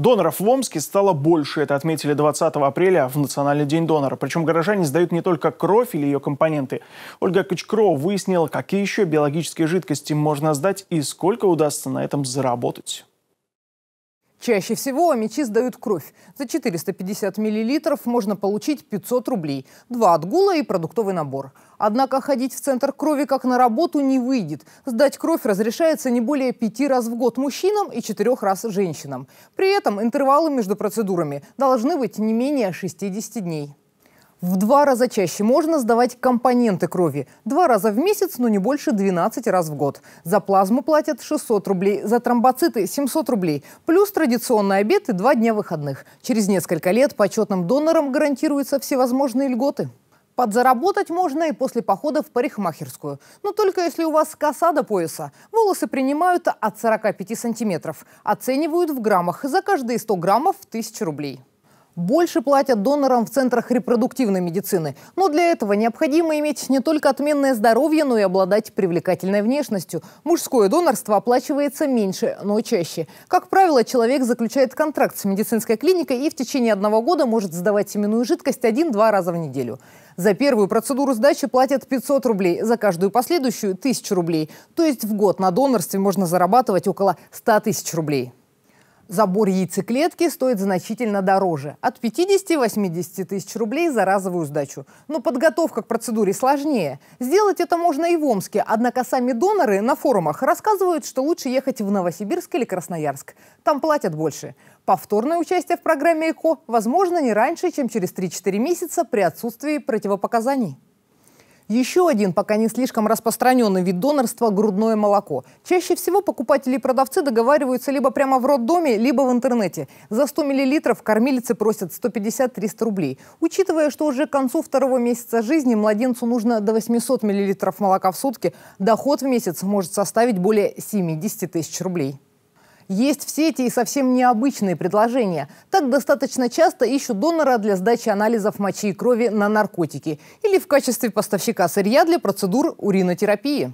Доноров в Омске стало больше. Это отметили 20 апреля в Национальный день донора. Причем горожане сдают не только кровь или ее компоненты. Ольга Кочкро выяснила, какие еще биологические жидкости можно сдать и сколько удастся на этом заработать. Чаще всего амичи сдают кровь. За 450 миллилитров можно получить 500 рублей, два отгула и продуктовый набор. Однако ходить в центр крови как на работу не выйдет. Сдать кровь разрешается не более пяти раз в год мужчинам и четырех раз женщинам. При этом интервалы между процедурами должны быть не менее 60 дней. В два раза чаще можно сдавать компоненты крови. Два раза в месяц, но не больше 12 раз в год. За плазму платят 600 рублей, за тромбоциты – 700 рублей. Плюс традиционный обед и два дня выходных. Через несколько лет почетным донорам гарантируются всевозможные льготы. Подзаработать можно и после похода в парикмахерскую. Но только если у вас коса до пояса. Волосы принимают от 45 сантиметров. Оценивают в граммах. За каждые 100 граммов – 1000 рублей. Больше платят донорам в центрах репродуктивной медицины. Но для этого необходимо иметь не только отменное здоровье, но и обладать привлекательной внешностью. Мужское донорство оплачивается меньше, но чаще. Как правило, человек заключает контракт с медицинской клиникой и в течение одного года может сдавать семенную жидкость один-два раза в неделю. За первую процедуру сдачи платят 500 рублей, за каждую последующую – 1000 рублей. То есть в год на донорстве можно зарабатывать около 100 тысяч рублей. Забор яйцеклетки стоит значительно дороже – от 50-80 тысяч рублей за разовую сдачу. Но подготовка к процедуре сложнее. Сделать это можно и в Омске, однако сами доноры на форумах рассказывают, что лучше ехать в Новосибирск или Красноярск. Там платят больше. Повторное участие в программе ЭКО возможно не раньше, чем через 3-4 месяца при отсутствии противопоказаний. Еще один, пока не слишком распространенный вид донорства – грудное молоко. Чаще всего покупатели и продавцы договариваются либо прямо в роддоме, либо в интернете. За 100 мл кормилицы просят 150-300 рублей. Учитывая, что уже к концу второго месяца жизни младенцу нужно до 800 мл молока в сутки, доход в месяц может составить более 70 тысяч рублей. Есть в сети и совсем необычные предложения. Так достаточно часто ищут донора для сдачи анализов мочи и крови на наркотики или в качестве поставщика сырья для процедур уринотерапии.